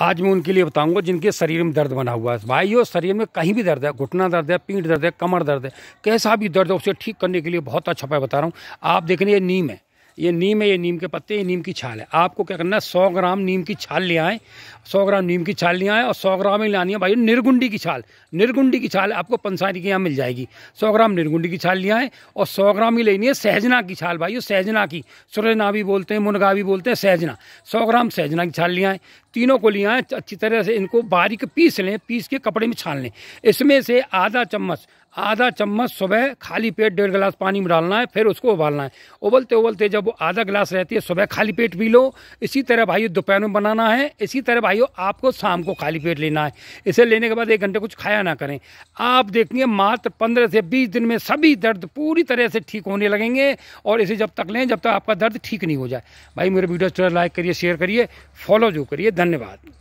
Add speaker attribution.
Speaker 1: आज मैं उनके लिए बताऊंगा जिनके शरीर में दर्द बना हुआ है भाइयों शरीर में कहीं भी दर्द है घुटना दर्द है पीठ दर्द है कमर दर्द है कैसा भी दर्द है उसे ठीक करने के लिए बहुत अच्छा उपाय बता रहा हूँ आप देख रहे हैं नीम है ये नीम है ये नीम के पत्ते ये नीम की छाल है आपको क्या करना है सौ ग्राम नीम की छाल ले आएँ सौ ग्राम नीम की छाल ले आएँ और सौ ग्राम ही लानी है भाई निरगुंडी की छाल निरगुंडी की छाल आपको पंसारी के यहाँ मिल जाएगी सौ ग्राम निरगुंडी की छाल ले आएँ और सौ ग्राम ही लेनी है सहजना की छाल भाई सहजना की सुरजना भी बोलते हैं मुनगा भी बोलते हैं सहजना सौ ग्राम सहजना की छाल ले आएँ तीनों को ले आएँ अच्छी तरह से इनको बारीक पीस लें पीस के कपड़े में छान लें इसमें से आधा चम्मच आधा चम्मच सुबह खाली पेट डेढ़ गिलास पानी में डालना है फिर उसको उबालना है उबलते उबलते जब वो आधा गिलास रहती है सुबह खाली पेट पी लो इसी तरह भाइयों दोपहर में बनाना है इसी तरह भाइयों आपको शाम को खाली पेट लेना है इसे लेने के बाद एक घंटे कुछ खाया ना करें आप देखेंगे मात्र पंद्रह से बीस दिन में सभी दर्द पूरी तरह से ठीक होने लगेंगे और इसे जब तक लें जब तक आपका दर्द ठीक नहीं हो जाए भाई मेरे वीडियो लाइक करिए शेयर करिए फॉलो जो करिए धन्यवाद